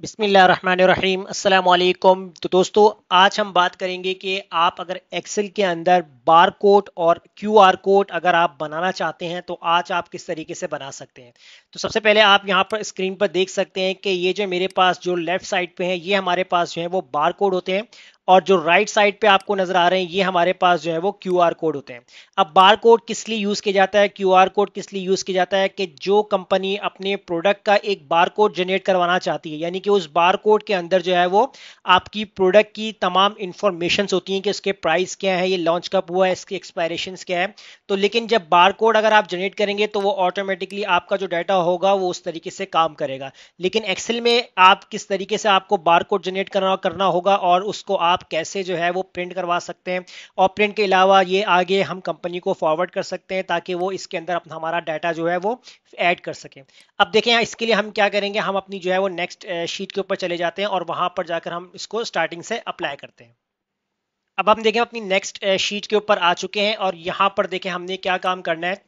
बिसमीम अल्लाम तो दोस्तों आज हम बात करेंगे कि आप अगर एक्सेल के अंदर बार कोड और क्यू आर कोड अगर आप बनाना चाहते हैं तो आज आप किस तरीके से बना सकते हैं तो सबसे पहले आप यहाँ पर स्क्रीन पर देख सकते हैं कि ये जो मेरे पास जो लेफ़्ट साइड पे है ये हमारे पास जो है वो बार कोड होते हैं और जो राइट साइड पे आपको नजर आ रहे हैं ये हमारे पास जो है वो क्यू कोड होते हैं अब बार कोड किस लिए यूज किया जाता है क्यू कोड किस लिए यूज किया जाता है कि जो कंपनी अपने प्रोडक्ट का एक बार कोड जनरेट करवाना चाहती है यानी कि उस बार कोड के अंदर जो है वो आपकी प्रोडक्ट की तमाम इंफॉर्मेशन होती है कि उसके प्राइस क्या है ये लॉन्च कब हुआ है इसकी एक्सपायरेशन क्या है तो लेकिन जब बार कोड अगर आप जनरेट करेंगे तो वो ऑटोमेटिकली आपका जो डाटा होगा वो उस तरीके से काम करेगा लेकिन एक्सेल में आप किस तरीके से आपको बार कोड जनरेट करना होगा और उसको आप आप कैसे जो है वो प्रिंट करवा सकते हैं और प्रिंट के अलावा ये आगे हम कंपनी को फॉरवर्ड कर सकते हैं ताकि वो इसके अंदर अपना हमारा डाटा जो है वो ऐड कर सकें अब देखें इसके लिए हम क्या करेंगे हम अपनी जो है वो नेक्स्ट शीट के ऊपर चले जाते हैं और वहाँ पर जाकर हम इसको स्टार्टिंग से अप्लाई करते हैं अब हम देखें अपनी नेक्स्ट शीट के ऊपर आ चुके हैं और यहाँ पर देखें हमने क्या काम करना है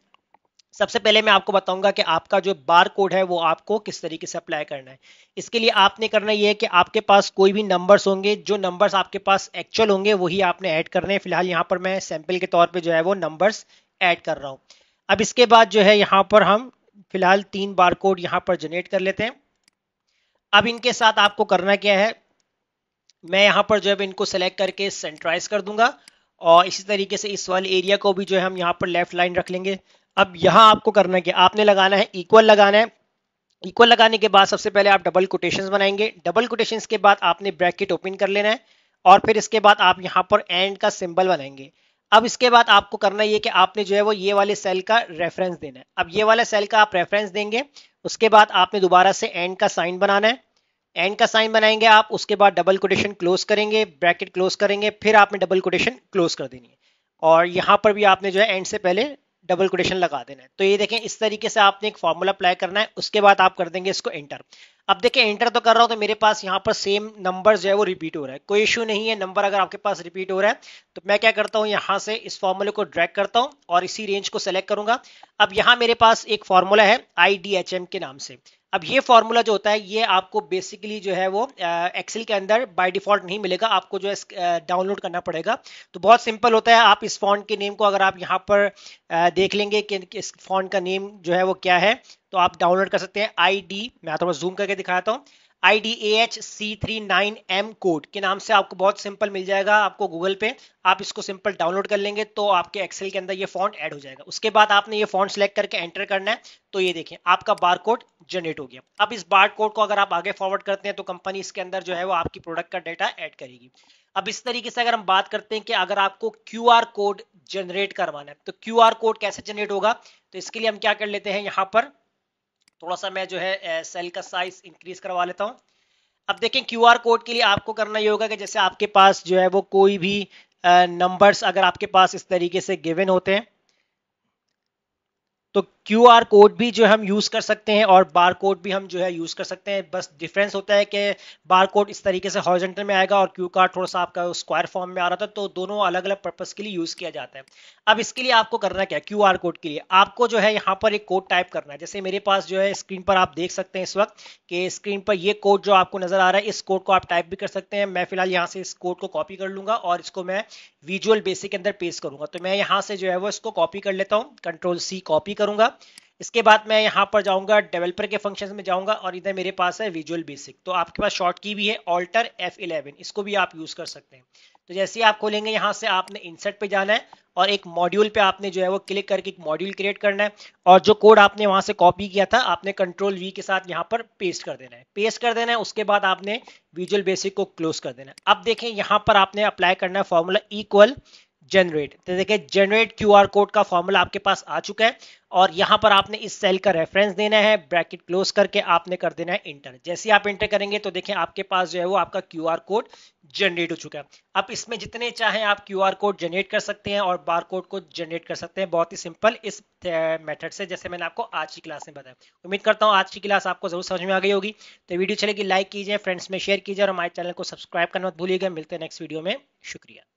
सबसे पहले मैं आपको बताऊंगा कि आपका जो बार कोड है वो आपको किस तरीके से अप्लाई करना है इसके लिए आपने करना ये है कि आपके पास कोई भी नंबर्स होंगे जो नंबर्स आपके पास एक्चुअल होंगे वही आपने ऐड करने हैं फिलहाल यहाँ पर मैं सैंपल के तौर पे जो है वो नंबर्स ऐड कर रहा हूँ अब इसके बाद जो है यहाँ पर हम फिलहाल तीन बार कोड यहाँ पर जनरेट कर लेते हैं अब इनके साथ आपको करना क्या है मैं यहाँ पर जो है इनको सेलेक्ट करके सेंट्राइज कर दूंगा और इसी तरीके से इस वाले एरिया को भी जो है हम यहाँ पर लेफ्ट लाइन रख लेंगे अब यहां आपको करना है कि आपने लगाना है इक्वल लगाना है इक्वल लगाने के बाद सबसे पहले आप डबल कोटेशन बनाएंगे डबल कोटेशन के बाद आपने ब्रैकेट ओपन कर लेना है और फिर इसके बाद आप यहाँ पर एंड का सिंबल बनाएंगे अब इसके बाद आपको करना ये कि आपने जो है वो ये वाले सेल का रेफरेंस देना है अब ये वाला सेल का आप रेफरेंस देंगे उसके बाद आपने दोबारा से एंड का साइन बनाना है एंड का साइन बनाएंगे आप उसके बाद डबल कोटेशन क्लोज करेंगे ब्रैकेट क्लोज करेंगे फिर आपने डबल कोटेशन क्लोज कर देनी है और यहाँ पर भी आपने जो है एंड से पहले डबल कोटेशन लगा देना है तो ये देखें इस तरीके से आपने एक फॉर्मूला अप्लाई करना है उसके बाद आप कर देंगे इसको एंटर अब देखिए एंटर तो कर रहा हूं तो मेरे पास यहाँ पर सेम नंबर जो है वो रिपीट हो रहा है कोई इश्यू नहीं है नंबर अगर आपके पास रिपीट हो रहा है तो मैं क्या करता हूँ यहाँ से इस फॉर्मूले को ड्रैग करता हूँ और इसी रेंज को सेलेक्ट करूंगा अब यहाँ मेरे पास एक फॉर्मूला है आई के नाम से अब ये फॉर्मूला जो होता है ये आपको बेसिकली जो है वो एक्सेल के अंदर बाय डिफॉल्ट नहीं मिलेगा आपको जो है डाउनलोड करना पड़ेगा तो बहुत सिंपल होता है आप इस फॉन्ट के नेम को अगर आप यहाँ पर आ, देख लेंगे कि इस फॉन्ट का नेम जो है वो क्या है तो आप डाउनलोड कर सकते हैं आई डी मैं थोड़ा जूम करके दिखाता हूँ I D A H C three nine M code के नाम से आपको बहुत सिंपल मिल जाएगा आपको गूगल पे आप इसको सिंपल डाउनलोड कर लेंगे तो आपके एक्सेल के अंदर ये फॉन्ट ऐड हो जाएगा उसके बाद आपने ये फॉन्ट सेलेक्ट करके एंटर करना है तो ये देखें आपका बार कोड जनरेट हो गया अब इस बार कोड को अगर आप आगे फॉरवर्ड करते हैं तो कंपनी इसके अंदर जो है वो आपकी प्रोडक्ट का डाटा ऐड करेगी अब इस तरीके से अगर हम बात करते हैं कि अगर आपको क्यू आर कोड जनरेट करवाना है तो क्यू आर कोड कैसे जनरेट होगा तो इसके लिए हम क्या कर लेते हैं यहाँ पर थोड़ा सा मैं जो है सेल का साइज इंक्रीज करवा लेता हूँ अब देखें क्यू कोड के लिए आपको करना ये होगा कि जैसे आपके पास जो है वो कोई भी नंबर्स अगर आपके पास इस तरीके से गिवन होते हैं तो क्यू आर कोड भी जो हम यूज़ कर सकते हैं और बार कोड भी हम जो है यूज़ कर सकते हैं बस डिफरेंस होता है कि बार कोड इस तरीके से हॉर्जेंटल में आएगा और क्यू कार्ड थोड़ा सा आपका स्क्वायर फॉर्म में आ रहा था तो दोनों अलग अलग पर्पज़ के लिए यूज़ किया जाता है अब इसके लिए आपको करना क्या क्यू आर कोड के लिए आपको जो है यहाँ पर एक कोड टाइप करना है जैसे मेरे पास जो है स्क्रीन पर आप देख सकते हैं इस वक्त कि स्क्रीन पर ये कोड जो आपको नज़र आ रहा है इस कोड को आप टाइप भी कर सकते हैं मैं फिलहाल यहाँ से इस कोड को कॉपी कर लूँगा और इसको मैं विजुअल बेसिक के अंदर पेस्ट करूँगा तो मैं यहाँ से जो है वो इसको कॉपी कर लेता हूँ कंट्रोल सी कॉपी करूँगा इसके बाद मैं यहाँ पर जाऊंगा डेवलपर के फंक्शन में जाऊंगा और इधर मेरे पास है विजुअल बेसिक तो आपके पास शॉर्ट की भी है ऑल्टर एफ इलेवन इसको भी आप यूज़ कर सकते हैं तो जैसे ही आप खोलेंगे यहाँ से आपने इंसर्ट पे जाना है और एक मॉड्यूल पे आपने जो है वो क्लिक करके एक मॉड्यूल क्रिएट करना है और जो कोड आपने वहां से कॉपी किया था आपने कंट्रोल वी के साथ यहाँ पर पेस्ट कर देना है पेस्ट कर देना है उसके बाद आपने विजुअल बेसिक को क्लोज कर देना है अब देखें यहाँ पर आपने अप्लाई करना है फॉर्मूला इक्वल जनरेट तो देखिए जनरेट क्यूआर कोड का फॉर्मूला आपके पास आ चुका है और यहाँ पर आपने इस सेल का रेफरेंस देना है ब्रैकेट क्लोज करके आपने कर देना है इंटर जैसे ही आप इंटर करेंगे तो देखें आपके पास जो है वो आपका क्यू कोड जनरेट हो चुका है अब इसमें जितने चाहें आप क्यू कोड जनरेट कर सकते हैं और बार कोड को जनरेट कर सकते हैं बहुत ही सिंपल इस मेथड से जैसे मैंने आपको आज की क्लास में बताया उम्मीद करता हूँ आज की क्लास आपको जरूर समझ में आ गई होगी तो वीडियो चलेगी लाइक कीजिए फ्रेंड्स में शेयर कीजिए और हमारे चैनल को सब्सक्राइब करना मत भूलिएगा मिलते हैं नेक्स्ट वीडियो में शुक्रिया